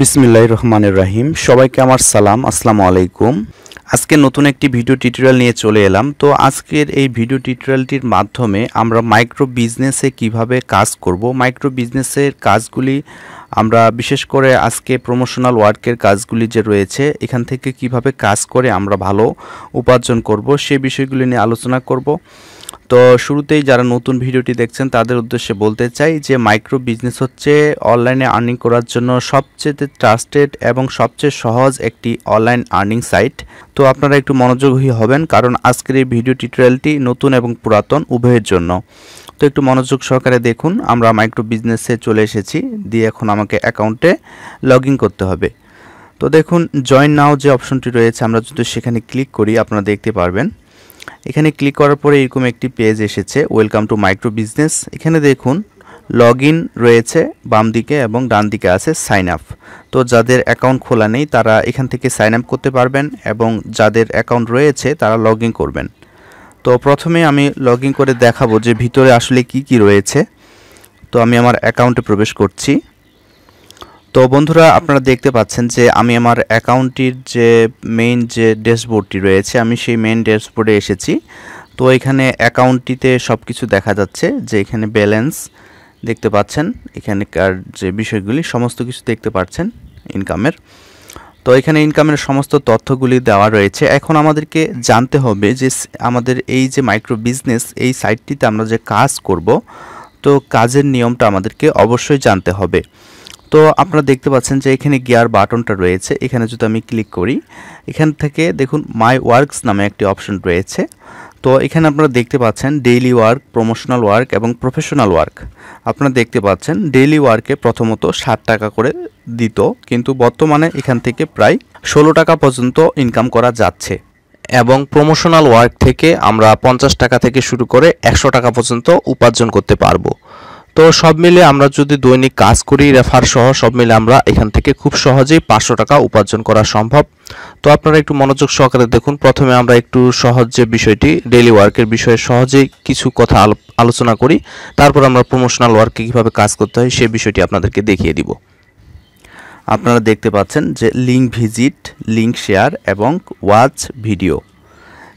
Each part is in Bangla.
বিসমিল্লাহ রহমানের রাহিম সবাইকে আমার সালাম আসসালামু আলাইকুম আজকে নতুন একটি ভিডিও টিউটোরিয়াল নিয়ে চলে এলাম তো আজকের এই ভিডিও টিউটোরিয়ালটির মাধ্যমে আমরা মাইক্রো বিজনেসে কিভাবে কাজ করব মাইক্রো বিজনেসের কাজগুলি আমরা বিশেষ করে আজকে প্রমোশনাল ওয়ার্কের কাজগুলি যে রয়েছে এখান থেকে কিভাবে কাজ করে আমরা ভালো উপার্জন করব সে বিষয়গুলি নিয়ে আলোচনা করব তো শুরুতেই যারা নতুন ভিডিওটি দেখছেন তাদের উদ্দেশ্যে বলতে চাই যে মাইক্রো বিজনেস হচ্ছে অনলাইনে আর্নিং করার জন্য সবচেয়ে ট্রাস্টেড এবং সবচেয়ে সহজ একটি অনলাইন আর্নিং সাইট তো আপনারা একটু মনোযোগী হবেন কারণ আজকের এই ভিডিও টিউটোরিয়ালটি নতুন এবং পুরাতন উভয়ের জন্য তো একটু মনোযোগ সহকারে দেখুন আমরা মাইক্রো বিজনেসে চলে এসেছি দিয়ে এখন আমাকে অ্যাকাউন্টে লগ করতে হবে তো দেখুন জয়েন নাও যে অপশনটি রয়েছে আমরা যদি সেখানে ক্লিক করি আপনারা দেখতে পারবেন এখানে ক্লিক করার পরে এরকম একটি পেজ এসেছে ওয়েলকাম টু মাইক্রো বিজনেস এখানে দেখুন লগ রয়েছে বাম দিকে এবং ডান দিকে আছে সাইন আপ তো যাদের অ্যাকাউন্ট খোলা নেই তারা এখান থেকে সাইন আপ করতে পারবেন এবং যাদের অ্যাকাউন্ট রয়েছে তারা লগ করবেন তো প্রথমে আমি লগ করে দেখাবো যে ভিতরে আসলে কি কি রয়েছে তো আমি আমার অ্যাকাউন্টে প্রবেশ করছি তো বন্ধুরা আপনারা দেখতে পাচ্ছেন যে আমি আমার অ্যাকাউন্টটির যে মেইন যে ড্যাশবোর্ডটি রয়েছে আমি সেই মেইন ড্যাশবোর্ডে এসেছি তো এখানে অ্যাকাউন্টটিতে সব কিছু দেখা যাচ্ছে যে এখানে ব্যালেন্স দেখতে পাচ্ছেন এখানকার যে বিষয়গুলি সমস্ত কিছু দেখতে পাচ্ছেন ইনকামের তো এখানে ইনকামের সমস্ত তথ্যগুলি দেওয়া রয়েছে এখন আমাদেরকে জানতে হবে যে আমাদের এই যে মাইক্রো বিজনেস এই সাইটটিতে আমরা যে কাজ করব তো কাজের নিয়মটা আমাদেরকে অবশ্যই জানতে হবে তো আপনারা দেখতে পাচ্ছেন যে এখানে গিয়ার বাটনটা রয়েছে এখানে যদি আমি ক্লিক করি এখান থেকে দেখুন মাই ওয়ার্কস নামে একটি অপশন রয়েছে তো এখানে আপনারা দেখতে পাচ্ছেন ডেইলি ওয়ার্ক প্রমোশনাল ওয়ার্ক এবং প্রফেশনাল ওয়ার্ক আপনারা দেখতে পাচ্ছেন ডেইলি ওয়ার্কে প্রথমত ষাট টাকা করে দিত কিন্তু বর্তমানে এখান থেকে প্রায় ষোলো টাকা পর্যন্ত ইনকাম করা যাচ্ছে এবং প্রমোশনাল ওয়ার্ক থেকে আমরা পঞ্চাশ টাকা থেকে শুরু করে একশো টাকা পর্যন্ত উপার্জন করতে পারবো তো সব মিলে আমরা যদি দৈনিক কাজ করি রেফার সহ সব মিলে আমরা এখান থেকে খুব সহজেই পাঁচশো টাকা উপার্জন করা সম্ভব তো আপনারা একটু মনোযোগ সহকারে দেখুন প্রথমে আমরা একটু সহজ যে বিষয়টি ডেলি ওয়ার্কের বিষয়ে সহজেই কিছু কথা আলোচনা করি তারপর আমরা প্রমোশনাল ওয়ার্কে কীভাবে কাজ করতে হয় সে বিষয়টি আপনাদেরকে দেখিয়ে দিব আপনারা দেখতে পাচ্ছেন যে লিঙ্ক ভিজিট লিঙ্ক শেয়ার এবং ওয়াচ ভিডিও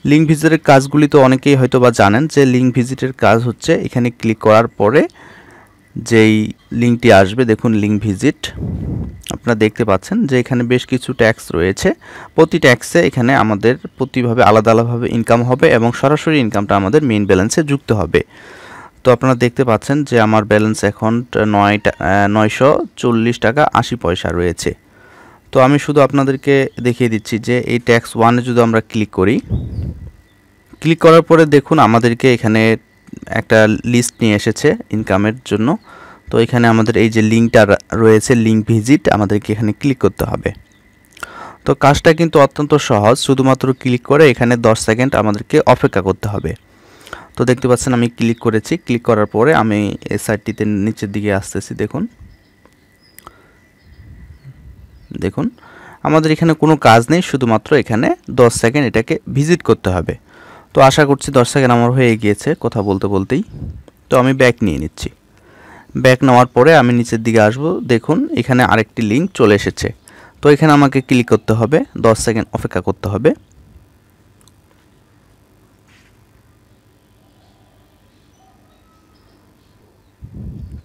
লিঙ্ক ভিজিটের কাজগুলি তো অনেকেই হয়তো বা জানেন যে লিঙ্ক ভিজিটের কাজ হচ্ছে এখানে ক্লিক করার পরে যেই লিঙ্কটি আসবে দেখুন লিঙ্ক ভিজিট আপনারা দেখতে পাচ্ছেন যে এখানে বেশ কিছু ট্যাক্স রয়েছে প্রতি ট্যাক্সে এখানে আমাদের প্রতিভাবে আলাদা আলাদাভাবে ইনকাম হবে এবং সরাসরি ইনকামটা আমাদের মেইন ব্যালেন্সে যুক্ত হবে তো আপনারা দেখতে পাচ্ছেন যে আমার ব্যালেন্স এখন নয় নয়শো চল্লিশ টাকা আশি পয়সা রয়েছে তো আমি শুধু আপনাদেরকে দেখিয়ে দিচ্ছি যে এই ট্যাক্স ওয়ানে যদি আমরা ক্লিক করি ক্লিক করার পরে দেখুন আমাদেরকে এখানে একটা লিস্ট নিয়ে এসেছে ইনকামের জন্য তো এখানে আমাদের এই যে লিঙ্কটা রয়েছে লিঙ্ক ভিজিট আমাদেরকে এখানে ক্লিক করতে হবে তো কাজটা কিন্তু অত্যন্ত সহজ শুধুমাত্র ক্লিক করে এখানে 10 সেকেন্ড আমাদেরকে অপেক্ষা করতে হবে তো দেখতে পাচ্ছেন আমি ক্লিক করেছি ক্লিক করার পরে আমি এই সাইটটিতে নিচের দিকে আসতেছি দেখুন দেখুন আমাদের এখানে কোনো কাজ নেই শুধুমাত্র এখানে 10 সেকেন্ড এটাকে ভিজিট করতে হবে তো আশা করছি দশ সেকেন্ড আমার হয়ে গিয়েছে কথা বলতে বলতেই তো আমি ব্যাক নিয়ে নিচ্ছি ব্যাক নেওয়ার পরে আমি নিচের দিকে আসব দেখুন এখানে আরেকটি লিঙ্ক চলে এসেছে তো এখানে আমাকে ক্লিক করতে হবে দশ সেকেন্ড অপেক্ষা করতে হবে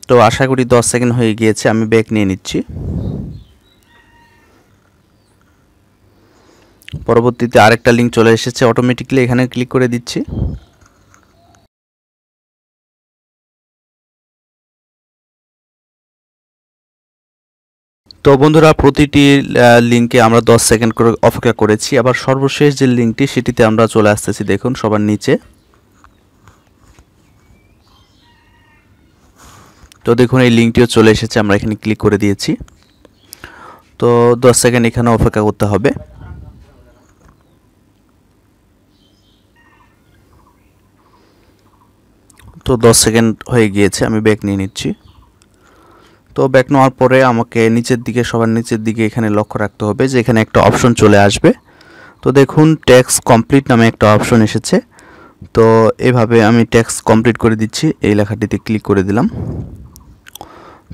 তো আশা করি দশ সেকেন্ড হয়ে গিয়েছে আমি ব্যাক নিয়ে নিচ্ছি পরবর্তীতে আরেকটা লিঙ্ক চলে এসেছে অটোমেটিকলি এখানে ক্লিক করে দিচ্ছি তো বন্ধুরা প্রতিটি লিঙ্কে আমরা 10 সেকেন্ড করে অপেক্ষা করেছি আবার সর্বশেষ যে লিঙ্কটি সেটিতে আমরা চলে আসতেছি দেখুন সবার নিচে তো দেখুন এই লিঙ্কটিও চলে এসেছে আমরা এখানে ক্লিক করে দিয়েছি তো 10 সেকেন্ড এখানে অপেক্ষা করতে হবে তো 10 সেকেন্ড হয়ে গিয়েছে আমি ব্যাক নিয়ে নিচ্ছি তো ব্যাক নেওয়ার পরে আমাকে নিচের দিকে সবার নিচের দিকে এখানে লক্ষ্য রাখতে হবে যে এখানে একটা অপশন চলে আসবে তো দেখুন ট্যাক্স কমপ্লিট নামে একটা অপশন এসেছে তো এভাবে আমি ট্যাক্স কমপ্লিট করে দিচ্ছি এই লেখাটিতে ক্লিক করে দিলাম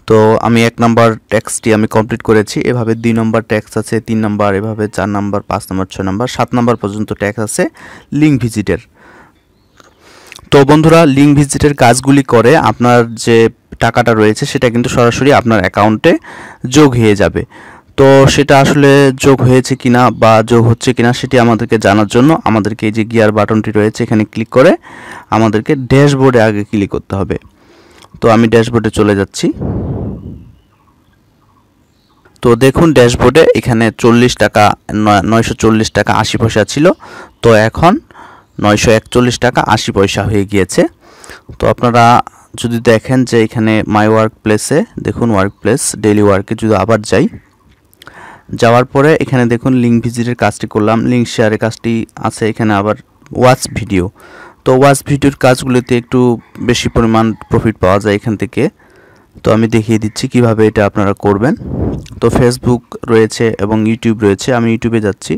তো আমি এক নম্বর ট্যাক্সটি আমি কমপ্লিট করেছি এভাবে দুই নম্বর ট্যাক্স আছে তিন নম্বর এভাবে চার নাম্বার পাঁচ নাম্বার ছয় নম্বর সাত নম্বর পর্যন্ত ট্যাক্স আছে লিঙ্ক ভিজিটের তো বন্ধুরা লিঙ্ক ভিজিটের কাজগুলি করে আপনার যে টাকাটা রয়েছে সেটা কিন্তু সরাসরি আপনার অ্যাকাউন্টে যোগ হয়ে যাবে তো সেটা আসলে যোগ হয়েছে কিনা বা যোগ হচ্ছে কিনা সেটি আমাদেরকে জানার জন্য আমাদেরকে এই যে গিয়ার বাটনটি রয়েছে এখানে ক্লিক করে আমাদেরকে ড্যাশবোর্ডে আগে ক্লিক করতে হবে তো আমি ড্যাশবোর্ডে চলে যাচ্ছি তো দেখুন ড্যাশবোর্ডে এখানে চল্লিশ টাকা নয়শো টাকা আশি পয়সা ছিল তো এখন নয়শো একচল্লিশ টাকা আশি পয়সা হয়ে গিয়েছে তো আপনারা যদি দেখেন যে এখানে মাই ওয়ার্ক প্লেসে দেখুন ওয়ার্ক প্লেস ডেলি ওয়ার্কে যদি আবার যাই যাওয়ার পরে এখানে দেখুন লিঙ্ক ভিজিটের কাজটি করলাম লিঙ্ক শেয়ারের কাজটি আছে এখানে আবার ওয়াচ ভিডিও তো ওয়াচ ভিডিওর কাজগুলোতে একটু বেশি পরিমাণ প্রফিট পাওয়া যায় এখান থেকে তো আমি দেখিয়ে দিচ্ছি কিভাবে এটা আপনারা করবেন তো ফেসবুক রয়েছে এবং ইউটিউব রয়েছে আমি ইউটিউবে যাচ্ছি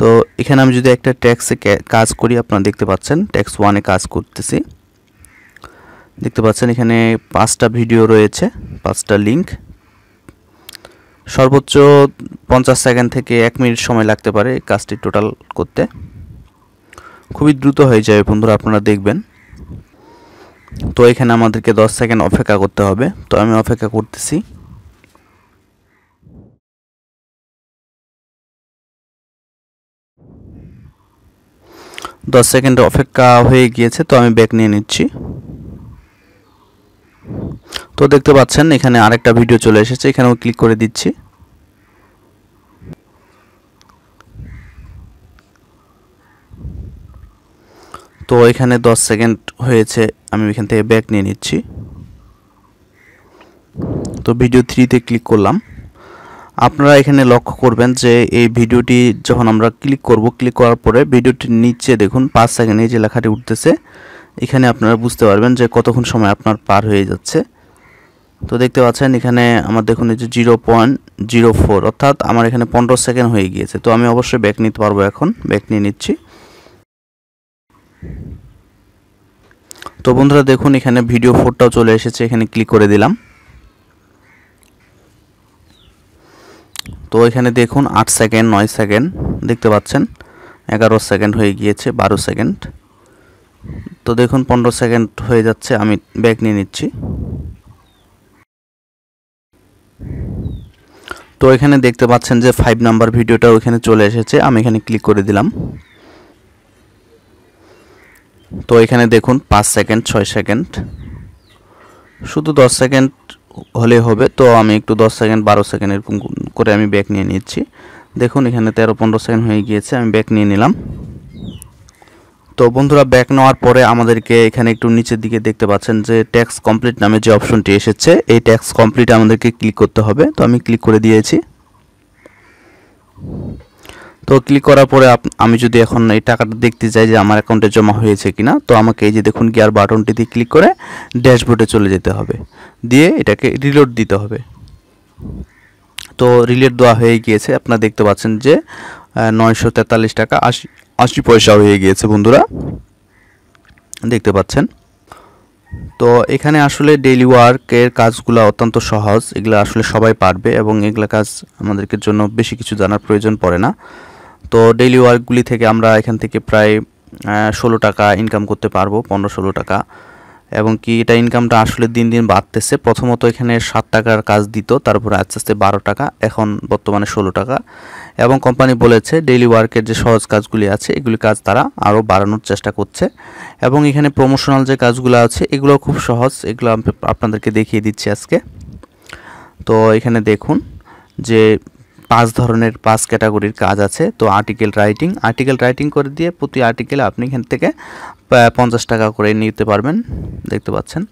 তো এখানে আমি যদি একটা ট্যাক্সে কাজ করি আপনারা দেখতে পাচ্ছেন ট্যাক্স ওয়ানে কাজ করতেছি দেখতে পাচ্ছেন এখানে পাঁচটা ভিডিও রয়েছে পাঁচটা লিঙ্ক সর্বোচ্চ পঞ্চাশ সেকেন্ড থেকে এক মিনিট সময় লাগতে পারে কাজটি টোটাল করতে খুবই দ্রুত হয়ে যাবে বন্ধুরা আপনারা দেখবেন তো এখানে আমাদেরকে দশ সেকেন্ড অপেক্ষা করতে হবে তো আমি অপেক্ষা করতেছি দশ সেকেন্ড অপেক্ষা হয়ে গিয়েছে তো আমি ব্যাক নিয়ে নিচ্ছি তো দেখতে পাচ্ছেন এখানে আরেকটা ভিডিও চলে এসেছে এখানেও ক্লিক করে দিচ্ছি তো এখানে দশ সেকেন্ড হয়েছে আমি এখান থেকে ব্যাক নিয়ে নিচ্ছি তো ভিডিও থ্রিতে ক্লিক করলাম আপনারা এখানে লক্ষ্য করবেন যে এই ভিডিওটি যখন আমরা ক্লিক করব ক্লিক করার পরে ভিডিওটির নিচে দেখুন পাঁচ সেকেন্ডে যে লেখাটি উঠতেছে এখানে আপনারা বুঝতে পারবেন যে কতক্ষণ সময় আপনার পার হয়ে যাচ্ছে তো দেখতে পাচ্ছেন এখানে আমার দেখুন এই যে জিরো পয়েন্ট জিরো ফোর অর্থাৎ আমার এখানে পনেরো সেকেন্ড হয়ে গিয়েছে তো আমি অবশ্যই ব্যাক নিতে পারবো এখন ব্যাক নিয়ে নিচ্ছি তো বন্ধুরা দেখুন এখানে ভিডিও ফোরটাও চলে এসেছে এখানে ক্লিক করে দিলাম তো এখানে দেখুন আট সেকেন্ড নয় সেকেন্ড দেখতে পাচ্ছেন এগারো সেকেন্ড হয়ে গিয়েছে বারো সেকেন্ড তো দেখুন পনেরো সেকেন্ড হয়ে যাচ্ছে আমি ব্যাক নিয়ে নিচ্ছি তো এখানে দেখতে পাচ্ছেন যে ফাইভ নাম্বার ভিডিওটা ওইখানে চলে এসেছে আমি এখানে ক্লিক করে দিলাম তো এখানে দেখুন পাঁচ সেকেন্ড ছয় সেকেন্ড শুধু দশ সেকেন্ড হলে হবে তো আমি একটু দশ সেকেন্ড বারো সেকেন্ড এরকম করে আমি ব্যাক নিয়ে নিচ্ছি দেখুন এখানে তেরো পনেরো সেকেন্ড হয়ে গিয়েছে আমি ব্যাক নিয়ে নিলাম তো বন্ধুরা ব্যাক নেওয়ার পরে আমাদেরকে এখানে একটু নিচের দিকে দেখতে পাচ্ছেন যে ট্যাক্স কমপ্লিট নামে যে অপশনটি এসেছে এই ট্যাক্স কমপ্লিট আমাদেরকে ক্লিক করতে হবে তো আমি ক্লিক করে দিয়েছি তো ক্লিক করার পরে আমি যদি এখন এই টাকাটা দেখতে চাই যে আমার অ্যাকাউন্টে জমা হয়েছে কিনা তো আমাকে এই যে দেখুন গিয়ার বাটনটি দিয়ে ক্লিক করে ড্যাশবোর্ডে চলে যেতে হবে দিয়ে এটাকে রিলোড দিতে হবে তো রিলেট দেওয়া হয়ে গিয়েছে আপনারা দেখতে পাচ্ছেন যে নয়শো তেতাল্লিশ টাকা আশি আশি পয়সা হয়ে গিয়েছে বন্ধুরা দেখতে পাচ্ছেন তো এখানে আসলে ডেইলি ওয়ার্কের কাজগুলো অত্যন্ত সহজ এগুলো আসলে সবাই পারবে এবং এগুলো কাজ আমাদেরকে জন্য বেশি কিছু জানার প্রয়োজন পড়ে না তো ডেইলি ওয়ার্কগুলি থেকে আমরা এখান থেকে প্রায় ষোলো টাকা ইনকাম করতে পারবো পনেরো ষোলো টাকা এবং কি এটা ইনকামটা আসলে দিন দিন বাড়তেছে প্রথমত এখানে সাত টাকার কাজ দিত তারপরে আস্তে আস্তে বারো টাকা এখন বর্তমানে ষোলো টাকা এবং কোম্পানি বলেছে ডেইলি ওয়ার্কের যে সহজ কাজগুলি আছে এগুলি কাজ তারা আরও বাড়ানোর চেষ্টা করছে এবং এখানে প্রমোশনাল যে কাজগুলো আছে এগুলো খুব সহজ এগুলো আপনাদেরকে দেখিয়ে দিচ্ছি আজকে তো এখানে দেখুন যে পাঁচ ধরনের পাঁচ ক্যাটাগরির কাজ আছে তো আর্টিকেল রাইটিং আর্টিকেল রাইটিং করে দিয়ে প্রতি আর্টিকেলে আপনি এখান থেকে পঞ্চাশ টাকা করে নিতে পারবেন দেখতে পাচ্ছেন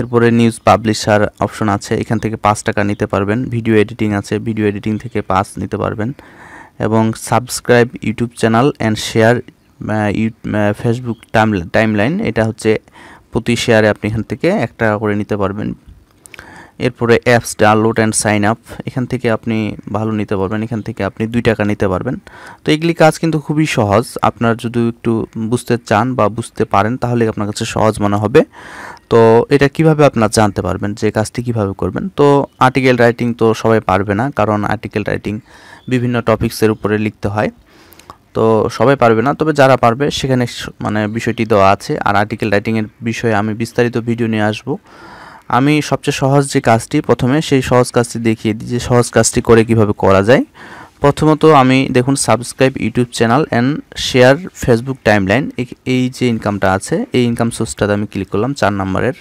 এরপরে নিউজ পাবলিশার অপশন আছে এখান থেকে পাঁচ টাকা নিতে পারবেন ভিডিও এডিটিং আছে ভিডিও এডিটিং থেকে পাঁচ নিতে পারবেন এবং subscribe YouTube channel and share Facebook time timeline এটা হচ্ছে প্রতি শেয়ারে আপনি এখান থেকে এক টাকা করে নিতে পারবেন এরপরে apps download and sign up এখান থেকে আপনি ভালো নিতে পারবেন এখান থেকে আপনি দুই টাকা নিতে পারবেন তো এগুলি কাজ কিন্তু খুবই সহজ আপনার যদি একটু বুঝতে চান বা বুঝতে পারেন তাহলে আপনার কাছে সহজ মনে হবে তো এটা কিভাবে আপনার জানতে পারবেন যে কাজটি কিভাবে করবেন তো আর্টিকেল রাইটিং তো সবাই পারবে না কারণ আর্টিকেল রাইটিং বিভিন্ন টপিক্সের উপরে লিখতে হয় তো সবাই পারবে না তবে যারা পারবে সেখানে মানে বিষয়টি দেওয়া আছে আর আর্টিকেল রাইটিংয়ের বিষয়ে আমি বিস্তারিত ভিডিও নিয়ে আসবো আমি সবচেয়ে সহজ যে কাজটি প্রথমে সেই সহজ কাজটি দেখিয়ে দিই যে সহজ কাজটি করে কিভাবে করা যায় প্রথমত আমি দেখুন subscribe YouTube channel and share Facebook timeline এই যে ইনকামটা আছে এই ইনকাম সোর্সটাতে আমি ক্লিক করলাম চার নম্বরের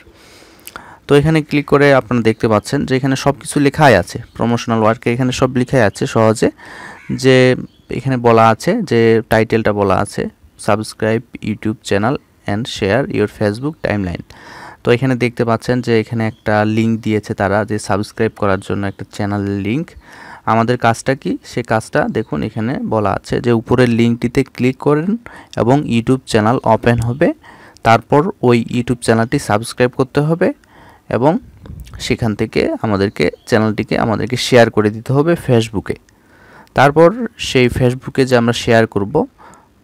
তো এখানে ক্লিক করে আপনারা দেখতে পাচ্ছেন যে এখানে সব কিছু লেখাই আছে প্রমোশনাল ওয়ার্কে এখানে সব লেখাই আছে সহজে যে এখানে বলা আছে যে টাইটেলটা বলা আছে subscribe YouTube channel and share your Facebook timeline তো এখানে দেখতে পাচ্ছেন যে এখানে একটা লিঙ্ক দিয়েছে তারা যে সাবস্ক্রাইব করার জন্য একটা চ্যানেল লিঙ্ক আমাদের কাজটা কি সে কাজটা দেখুন এখানে বলা আছে যে উপরের লিঙ্কটিতে ক্লিক করেন এবং ইউটিউব চ্যানেল ওপেন হবে তারপর ওই ইউটিউব চ্যানেলটি সাবস্ক্রাইব করতে হবে এবং সেখান থেকে আমাদেরকে চ্যানেলটিকে আমাদেরকে শেয়ার করে দিতে হবে ফেসবুকে তারপর সেই ফেসবুকে যে আমরা শেয়ার করব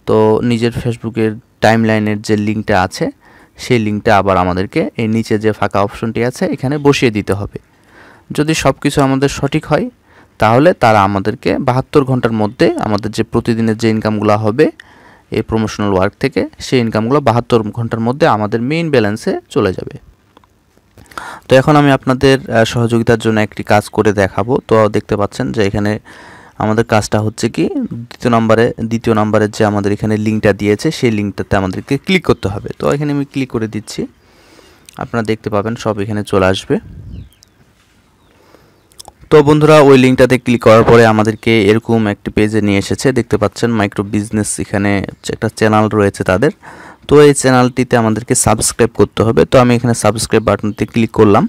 তো নিজের ফেসবুকের টাইমলাইনের যে লিঙ্কটা আছে সেই লিঙ্কটা আবার আমাদেরকে এর নিচে যে ফাঁকা অপশনটি আছে এখানে বসিয়ে দিতে হবে যদি সব কিছু আমাদের সঠিক হয় তাহলে তারা আমাদেরকে বাহাত্তর ঘন্টার মধ্যে আমাদের যে প্রতিদিনের যে ইনকামগুলো হবে এই প্রমোশনাল ওয়ার্ক থেকে সেই ইনকামগুলো বাহাত্তর ঘন্টার মধ্যে আমাদের মেইন ব্যালেন্সে চলে যাবে তো এখন আমি আপনাদের সহযোগিতার জন্য একটি কাজ করে দেখাবো তো দেখতে পাচ্ছেন যে এখানে আমাদের কাজটা হচ্ছে কি দ্বিতীয় নাম্বারে দ্বিতীয় নম্বরে যে আমাদের এখানে লিঙ্কটা দিয়েছে সেই লিঙ্কটাতে আমাদেরকে ক্লিক করতে হবে তো এখানে আমি ক্লিক করে দিচ্ছি আপনারা দেখতে পাবেন সব এখানে চলে আসবে তো বন্ধুরা ওই লিঙ্কটাতে ক্লিক করার পরে আমাদেরকে এরকম একটি পেজে নিয়ে এসেছে দেখতে পাচ্ছেন মাইক্রো বিজনেস এখানে একটা চ্যানেল রয়েছে তাদের তো এই চ্যানেলটিতে আমাদেরকে সাবস্ক্রাইব করতে হবে তো আমি এখানে সাবস্ক্রাইব বাটনতে ক্লিক করলাম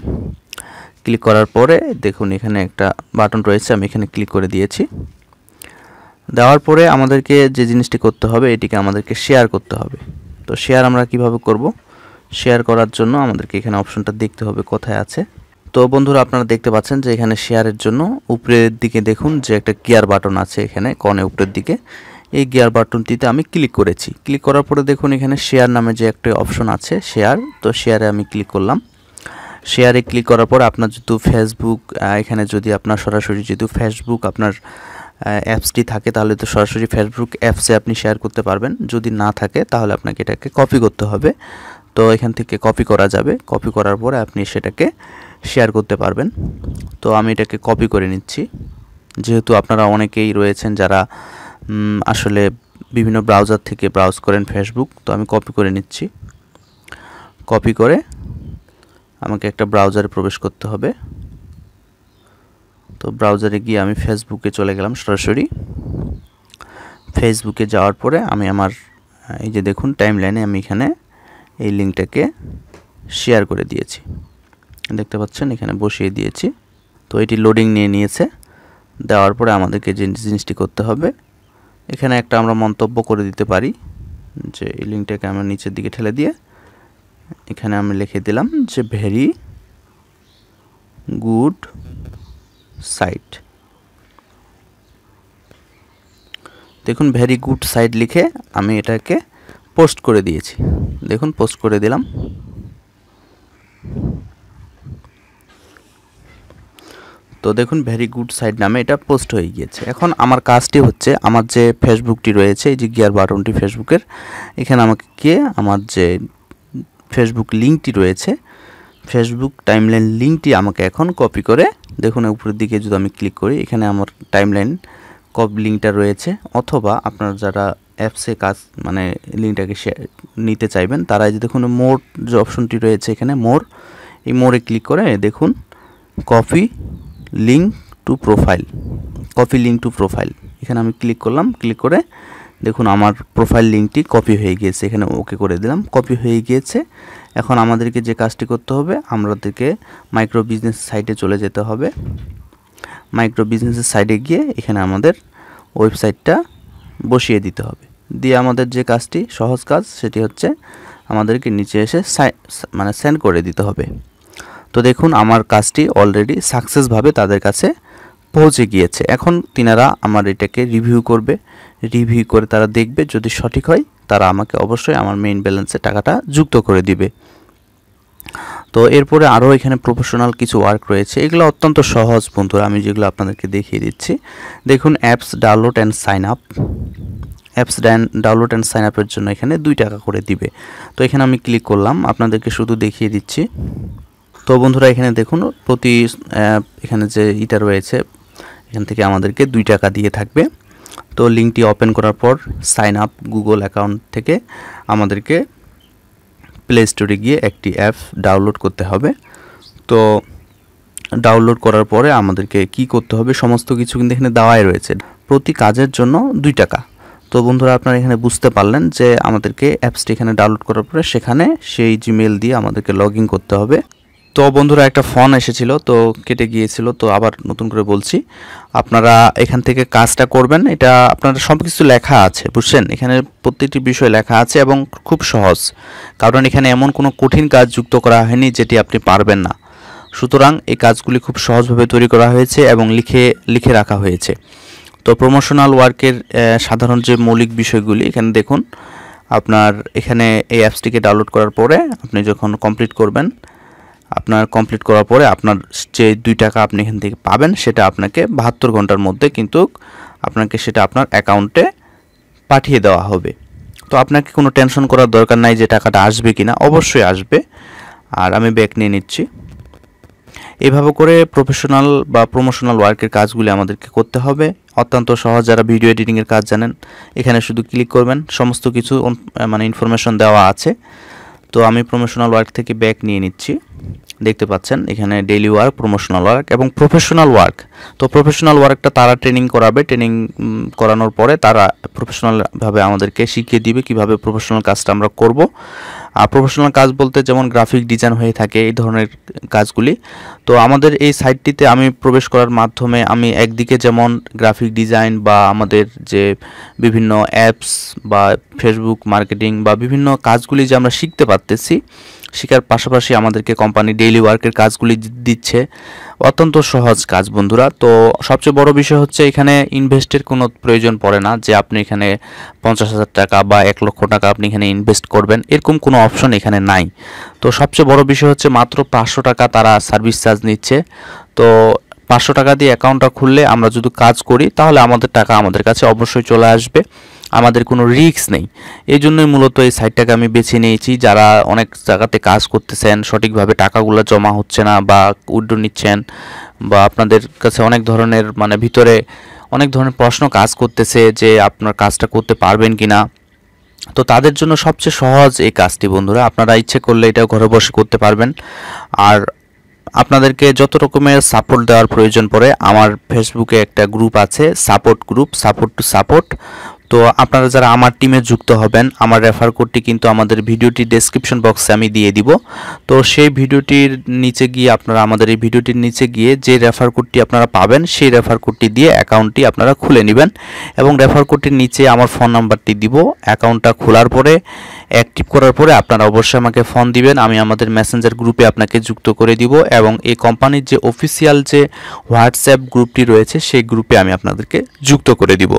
ক্লিক করার পরে দেখুন এখানে একটা বাটন রয়েছে আমি এখানে ক্লিক করে দিয়েছি দেওয়ার পরে আমাদেরকে যে জিনিসটি করতে হবে এটিকে আমাদেরকে শেয়ার করতে হবে তো শেয়ার আমরা কিভাবে করব শেয়ার করার জন্য আমাদেরকে এখানে অপশনটা দেখতে হবে কোথায় আছে তো বন্ধুরা আপনারা দেখতে পাচ্ছেন যে এখানে শেয়ারের জন্য উপরের দিকে দেখুন যে একটা গিয়ার বাটন আছে এখানে কনে উপরের দিকে এই গিয়ার বাটনটিতে আমি ক্লিক করেছি ক্লিক করার পরে দেখুন এখানে শেয়ার নামে যে একটা অপশন আছে শেয়ার তো শেয়ারে আমি ক্লিক করলাম শেয়ারে ক্লিক করার পর আপনার যেহেতু ফেসবুক এখানে যদি আপনার সরাসরি যেহেতু ফেসবুক আপনার অ্যাপসটি থাকে তাহলে তো সরাসরি ফেসবুক অ্যাপসে আপনি শেয়ার করতে পারবেন যদি না থাকে তাহলে আপনাকে এটাকে কপি করতে হবে তো এখান থেকে কপি করা যাবে কপি করার পরে আপনি সেটাকে শেয়ার করতে পারবেন তো আমি এটাকে কপি করে নিচ্ছি যেহেতু আপনারা অনেকেই রয়েছেন যারা আসলে বিভিন্ন ব্রাউজার থেকে ব্রাউজ করেন ফেসবুক তো আমি কপি করে নিচ্ছি কপি করে আমাকে একটা ব্রাউজারে প্রবেশ করতে হবে তো ব্রাউজারে গিয়ে আমি ফেসবুকে চলে গেলাম সরাসরি ফেসবুকে যাওয়ার পরে আমি আমার এই যে দেখুন টাইম লাইনে আমি এখানে এই লিঙ্কটাকে শেয়ার করে দিয়েছি দেখতে পাচ্ছেন এখানে বসিয়ে দিয়েছি তো এটি লোডিং নিয়ে নিয়েছে দেওয়ার পরে আমাদেরকে যে জিনিসটি করতে হবে এখানে একটা আমরা মন্তব্য করে দিতে পারি যে এই লিঙ্কটাকে আমরা নিচের দিকে ঠেলে দিয়ে এখানে আমি লিখে দিলাম যে ভেরি গুড সাইট দেখুন ভেরি গুড সাইট লিখে আমি এটাকে পোস্ট করে দিয়েছি দেখুন পোস্ট করে দিলাম তো দেখুন ভেরি গুড সাইট নামে এটা পোস্ট হয়ে গিয়েছে এখন আমার কাজটি হচ্ছে আমার যে ফেসবুকটি রয়েছে এই যে গিয়ার বাটনটি ফেসবুকের এখানে আমাকে গিয়ে আমার যে ফেসবুক লিঙ্কটি রয়েছে ফেসবুক টাইমলাইন লিঙ্কটি আমাকে এখন কপি করে দেখুন উপরের দিকে যদি আমি ক্লিক করি এখানে আমার টাইমলাইন কপ লিঙ্কটা রয়েছে অথবা আপনার যারা অ্যাপসে কাজ মানে লিঙ্কটাকে নিতে চাইবেন তারা যে দেখুন মোর যে অপশনটি রয়েছে এখানে মোর এই মোরে ক্লিক করে দেখুন copy link to profile copy link to profile এখানে আমি ক্লিক করলাম ক্লিক করে দেখুন আমার প্রোফাইল লিঙ্কটি কপি হয়ে গিয়েছে এখানে ওকে করে দিলাম কপি হয়ে গিয়েছে এখন আমাদেরকে যে কাজটি করতে হবে আমাদেরকে মাইক্রো বিজনেস সাইটে চলে যেতে হবে মাইক্রো বিজনেসের সাইটে গিয়ে এখানে আমাদের ওয়েবসাইটটা বসিয়ে দিতে হবে দিয়ে আমাদের যে কাজটি সহজ কাজ সেটি হচ্ছে আমাদেরকে নিচে এসে মানে সেন্ড করে দিতে হবে তো দেখুন আমার কাজটি অলরেডি সাকসেসভাবে তাদের কাছে পৌঁছে গিয়েছে এখন তিনারা আমার এটাকে রিভিউ করবে রিভিউ করে তারা দেখবে যদি সঠিক হয় তারা আমাকে অবশ্যই আমার মেইন ব্যালেন্সে টাকাটা যুক্ত করে দিবে তো এরপরে আরও এখানে প্রফেশনাল কিছু ওয়ার্ক রয়েছে এগুলো অত্যন্ত সহজ বন্ধুরা আমি যেগুলো আপনাদেরকে দেখিয়ে দিচ্ছি দেখুন apps download and sign up apps download and sign আপের জন্য এখানে দুই টাকা করে দিবে তো এখানে আমি ক্লিক করলাম আপনাদেরকে শুধু দেখিয়ে দিচ্ছি তো বন্ধুরা এখানে দেখুন প্রতি এখানে যে ইটা রয়েছে এখান থেকে আমাদেরকে দুই টাকা দিয়ে থাকবে তো লিঙ্কটি ওপেন করার পর সাইন আপ গুগল অ্যাকাউন্ট থেকে আমাদেরকে প্লে স্টোরে গিয়ে একটি অ্যাপ ডাউনলোড করতে হবে তো ডাউনলোড করার পরে আমাদেরকে কি করতে হবে সমস্ত কিছু কিন্তু এখানে দেওয়াই রয়েছে প্রতি কাজের জন্য দুই টাকা তো বন্ধুরা আপনারা এখানে বুঝতে পারলেন যে আমাদেরকে অ্যাপসটি এখানে ডাউনলোড করার পরে সেখানে সেই জিমেল দিয়ে আমাদেরকে লগ করতে হবে তো বন্ধুরা একটা ফোন এসেছিল তো কেটে গিয়েছিল তো আবার নতুন করে বলছি আপনারা এখান থেকে কাজটা করবেন এটা আপনারা সব কিছু লেখা আছে বুঝছেন এখানে প্রত্যেকটি বিষয় লেখা আছে এবং খুব সহজ কারণ এখানে এমন কোনো কঠিন কাজ যুক্ত করা হয়নি যেটি আপনি পারবেন না সুতরাং এই কাজগুলি খুব সহজভাবে তৈরি করা হয়েছে এবং লিখে লিখে রাখা হয়েছে তো প্রমোশনাল ওয়ার্কের সাধারণ যে মৌলিক বিষয়গুলি এখানে দেখুন আপনার এখানে এই অ্যাপসটিকে ডাউনলোড করার পরে আপনি যখন কমপ্লিট করবেন আপনার কমপ্লিট করার পরে আপনার যে দুই টাকা আপনি এখান থেকে পাবেন সেটা আপনাকে বাহাত্তর ঘন্টার মধ্যে কিন্তু আপনাকে সেটা আপনার অ্যাকাউন্টে পাঠিয়ে দেওয়া হবে তো আপনাকে কোনো টেনশন করার দরকার নাই যে টাকাটা আসবে কি না অবশ্যই আসবে আর আমি ব্যাক নিয়ে নিচ্ছি এভাবে করে প্রফেশনাল বা প্রমোশনাল ওয়ার্কের কাজগুলি আমাদেরকে করতে হবে অত্যন্ত সহজ যারা ভিডিও এডিটিংয়ের কাজ জানেন এখানে শুধু ক্লিক করবেন সমস্ত কিছু মানে ইনফরমেশন দেওয়া আছে তো আমি প্রমোশনাল ওয়ার্ক থেকে ব্যাক নিয়ে নিচ্ছি দেখতে পাচ্ছেন এখানে ডেইলি ওয়ার্ক প্রমোশনাল ওয়ার্ক এবং প্রফেশনাল ওয়ার্ক তো প্রফেশনাল ওয়ার্কটা তারা ট্রেনিং করাবে ট্রেনিং করানোর পরে তারা প্রফেশনালভাবে আমাদেরকে শিখিয়ে দিবে কিভাবে প্রফেশনাল কাজটা আমরা করব আর প্রফেশনাল কাজ বলতে যেমন গ্রাফিক ডিজাইন হয়ে থাকে এই ধরনের কাজগুলি তো আমাদের এই সাইটটিতে আমি প্রবেশ করার মাধ্যমে আমি একদিকে যেমন গ্রাফিক ডিজাইন বা আমাদের যে বিভিন্ন অ্যাপস বা ফেসবুক মার্কেটিং বা বিভিন্ন কাজগুলি যে আমরা শিখতে পারতেছি শেখার পাশাপাশি আমাদেরকে কোম্পানি ডেইলি ওয়ার্কের কাজগুলি দিচ্ছে অত্যন্ত সহজ কাজ বন্ধুরা তো সবচেয়ে বড় বিষয় হচ্ছে এখানে ইনভেস্টের কোনো প্রয়োজন পড়ে না যে আপনি এখানে পঞ্চাশ হাজার টাকা বা এক লক্ষ টাকা আপনি এখানে ইনভেস্ট করবেন এরকম কোনো অপশন এখানে নাই তো সবচেয়ে বড় বিষয় হচ্ছে মাত্র পাঁচশো টাকা তারা সার্ভিস চার্জ নিচ্ছে তো পাঁচশো টাকা দিয়ে অ্যাকাউন্টটা খুললে আমরা যদি কাজ করি তাহলে আমাদের টাকা আমাদের কাছে অবশ্যই চলে আসবে আমাদের কোনো রিস্ক নেই এই জন্যই মূলত এই সাইটটাকে আমি বেছে নিয়েছি যারা অনেক জায়গাতে কাজ করতেছেন সঠিকভাবে টাকাগুলো জমা হচ্ছে না বা উইড্রো নিচ্ছেন বা আপনাদের কাছে অনেক ধরনের মানে ভিতরে অনেক ধরনের প্রশ্ন কাজ করতেছে যে আপনার কাজটা করতে পারবেন কি না তো তাদের জন্য সবচেয়ে সহজ এই কাজটি বন্ধুরা আপনারা ইচ্ছে করলে এটা ঘরে বসে করতে পারবেন আর আপনাদেরকে যত রকমের সাপোর্ট দেওয়ার প্রয়োজন পড়ে আমার ফেসবুকে একটা গ্রুপ আছে support group support to support তো আপনারা যারা আমার টিমে যুক্ত হবেন আমার রেফার কোডটি কিন্তু আমাদের ভিডিওটি ডেসক্রিপশন বক্সে আমি দিয়ে দিব তো সেই ভিডিওটির নিচে গিয়ে আপনারা আমাদের এই ভিডিওটির নিচে গিয়ে যে রেফার কোডটি আপনারা পাবেন সেই রেফার কোডটি দিয়ে অ্যাকাউন্টটি আপনারা খুলে নেবেন এবং রেফার কোডটির নিচে আমার ফোন নাম্বারটি দিব অ্যাকাউন্টটা খোলার পরে অ্যাক্টিভ করার পরে আপনারা অবশ্যই আমাকে ফোন দিবেন আমি আমাদের মেসেঞ্জার গ্রুপে আপনাকে যুক্ত করে দিব এবং এই কোম্পানির যে অফিসিয়াল যে হোয়াটসঅ্যাপ গ্রুপটি রয়েছে সেই গ্রুপে আমি আপনাদেরকে যুক্ত করে দিব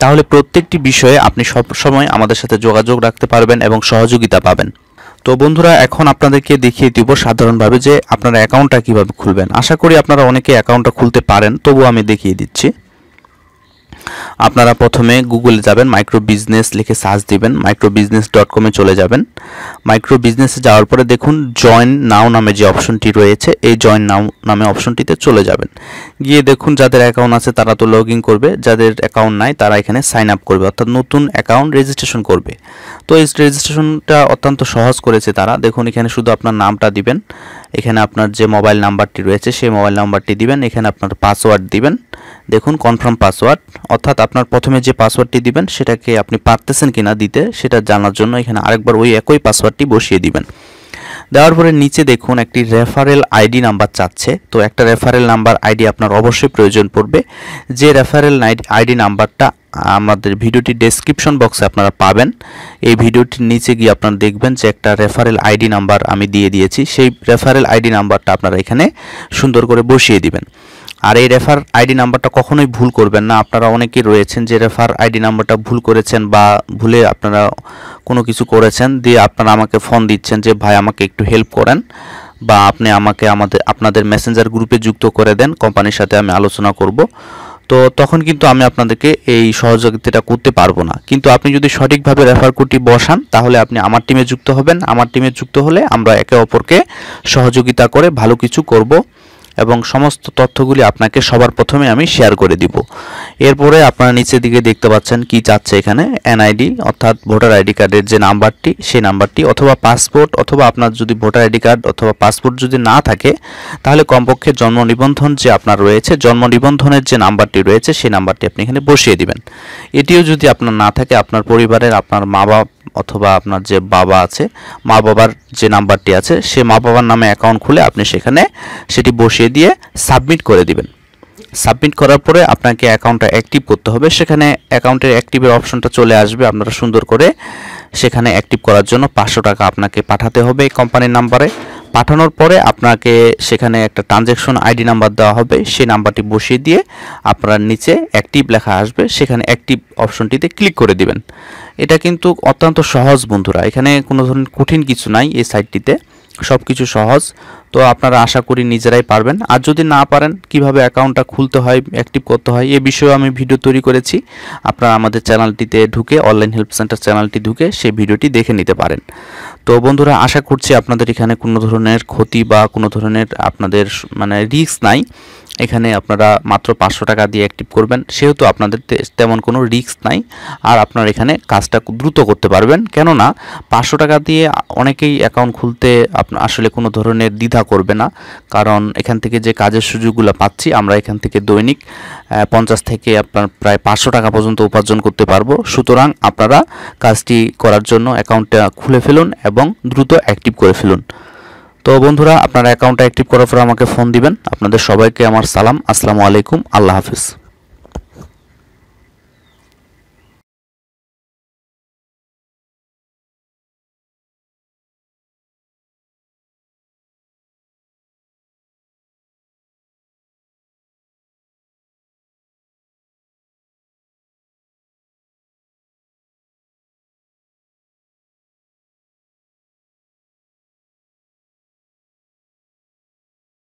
তাহলে প্রত্যেকটি বিষয়ে আপনি সবসময় আমাদের সাথে যোগাযোগ রাখতে পারবেন এবং সহযোগিতা পাবেন তো বন্ধুরা এখন আপনাদেরকে দেখিয়ে দিব সাধারণভাবে যে আপনারা অ্যাকাউন্টটা কিভাবে খুলবেন আশা করি আপনারা অনেকে অ্যাকাউন্টটা খুলতে পারেন তবু আমি দেখিয়ে দিচ্ছি আপনারা প্রথমে গুগলে যাবেন মাইক্রো বিজনেস লিখে সার্চ দিবেন মাইক্রো বিজনেস ডট কমে চলে যাবেন মাইক্রো বিজনেসে যাওয়ার পরে দেখুন জয়েন নাও নামে যে অপশনটি রয়েছে এই জয়েন নাও নামে অপশনটিতে চলে যাবেন গিয়ে দেখুন যাদের অ্যাকাউন্ট আছে তারা তো লগ ইন করবে যাদের অ্যাকাউন্ট নাই তারা এখানে সাইন আপ করবে অর্থাৎ নতুন অ্যাকাউন্ট রেজিস্ট্রেশন করবে তো এই রেজিস্ট্রেশনটা অত্যন্ত সহজ করেছে তারা দেখুন এখানে শুধু আপনার নামটা দিবেন এখানে আপনার যে মোবাইল নাম্বারটি রয়েছে সেই মোবাইল নাম্বারটি দিবেন এখানে আপনার পাসওয়ার্ড দিবেন দেখুন কনফার্ম পাসওয়ার্ড অর্থাৎ আপনার প্রথমে যে পাসওয়ার্ডটি দিবেন সেটাকে আপনি পারতেছেন কিনা দিতে সেটা জানার জন্য এখানে আরেকবার ওই একই পাসওয়ার্ডটি বসিয়ে দিবেন দেওয়ার পরে নিচে দেখুন একটি রেফারেল আইডি নাম্বার চাচ্ছে তো একটা রেফারেল নাম্বার আইডি আপনার অবশ্যই প্রয়োজন পড়বে যে রেফারেল আইডি নাম্বারটা আমাদের ভিডিওটি ডেসক্রিপশন বক্সে আপনারা পাবেন এই ভিডিওটির নিচে গিয়ে আপনারা দেখবেন যে একটা রেফারেল আইডি নাম্বার আমি দিয়ে দিয়েছি সেই রেফারেল আইডি নাম্বারটা আপনারা এখানে সুন্দর করে বসিয়ে দিবেন আর এই রেফার আইডি নাম্বারটা কখনোই ভুল করবেন না আপনারা অনেকেই রয়েছেন যে রেফার আইডি নাম্বারটা ভুল করেছেন বা ভুলে আপনারা কোনো কিছু করেছেন দিয়ে আপনারা আমাকে ফোন দিচ্ছেন যে ভাই আমাকে একটু হেল্প করেন বা আপনি আমাকে আমাদের আপনাদের মেসেঞ্জার গ্রুপে যুক্ত করে দেন কোম্পানির সাথে আমি আলোচনা করব তো তখন কিন্তু আমি আপনাদেরকে এই সহযোগিতাটা করতে পারবো না কিন্তু আপনি যদি সঠিকভাবে রেফার কোডটি বসান তাহলে আপনি আমার টিমে যুক্ত হবেন আমার টিমে যুক্ত হলে আমরা একে অপরকে সহযোগিতা করে ভালো কিছু করব এবং সমস্ত তথ্যগুলি আপনাকে সবার প্রথমে আমি শেয়ার করে দিব এরপরে আপনারা নিচের দিকে দেখতে পাচ্ছেন কি চাচ্ছে এখানে এনআইডি অর্থাৎ ভোটার আইডি কার্ডের যে নাম্বারটি সেই নাম্বারটি অথবা পাসপোর্ট অথবা আপনার যদি ভোটার আইডি কার্ড অথবা পাসপোর্ট যদি না থাকে তাহলে কমপক্ষে জন্ম নিবন্ধন যে আপনার রয়েছে জন্ম নিবন্ধনের যে নাম্বারটি রয়েছে সেই নাম্বারটি আপনি এখানে বসিয়ে দিবেন এটিও যদি আপনার না থাকে আপনার পরিবারের আপনার মা বাবা অথবা আপনার যে বাবা আছে মা বাবার যে নাম্বারটি আছে সে মা বাবার নামে অ্যাকাউন্ট খুলে আপনি সেখানে সেটি বসিয়ে নিচে দিয়ে সাবমিট করে দিবেন সাবমিট করার পরে আপনাকে অ্যাকাউন্টটা অ্যাক্টিভ করতে হবে সেখানে অ্যাকাউন্টের অ্যাক্টিভের অপশনটা চলে আসবে আপনারা সুন্দর করে সেখানে অ্যাক্টিভ করার জন্য পাঁচশো টাকা আপনাকে পাঠাতে হবে কোম্পানির নাম্বারে পাঠানোর পরে আপনাকে সেখানে একটা ট্রানজ্যাকশন আইডি নাম্বার দেওয়া হবে সেই নাম্বারটি বসিয়ে দিয়ে আপনার নিচে অ্যাক্টিভ লেখা আসবে সেখানে অ্যাক্টিভ অপশনটিতে ক্লিক করে দিবেন এটা কিন্তু অত্যন্ত সহজ বন্ধুরা এখানে কোনো ধরনের কঠিন কিছু নাই এই সাইটটিতে সব কিছু সহজ তো আপনারা আশা করি নিজেরাই পারবেন আর যদি না পারেন কিভাবে অ্যাকাউন্টটা খুলতে হয় অ্যাক্টিভ করতে হয় এ বিষয়েও আমি ভিডিও তৈরি করেছি আপনারা আমাদের চ্যানেলটিতে ঢুকে অনলাইন হেল্প সেন্টার চ্যানেলটি ঢুকে সেই ভিডিওটি দেখে নিতে পারেন তো বন্ধুরা আশা করছি আপনাদের এখানে কোনো ধরনের ক্ষতি বা কোনো ধরনের আপনাদের মানে রিস্ক নাই এখানে আপনারা মাত্র পাঁচশো টাকা দিয়ে অ্যাক্টিভ করবেন সেহেতু আপনাদের তেমন কোনো রিস্ক নাই আর আপনারা এখানে কাজটা দ্রুত করতে পারবেন কেননা পাঁচশো টাকা দিয়ে অনেকেই অ্যাকাউন্ট খুলতে আপনার আসলে কোনো ধরনের দ্বিধা করবে না কারণ এখান থেকে যে কাজের সুযোগগুলো পাচ্ছি আমরা এখান থেকে দৈনিক পঞ্চাশ থেকে আপনার প্রায় পাঁচশো টাকা পর্যন্ত উপার্জন করতে পারবো সুতরাং আপনারা কাজটি করার জন্য অ্যাকাউন্টটা খুলে ফেলুন এবং দ্রুত অ্যাক্টিভ করে ফেলুন তো বন্ধুরা আপনারা অ্যাকাউন্টটা অ্যাক্টিভ করার পর আমাকে ফোন দিবেন আপনাদের সবাইকে আমার সালাম আসসালামু আলাইকুম আল্লাহ হাফিজ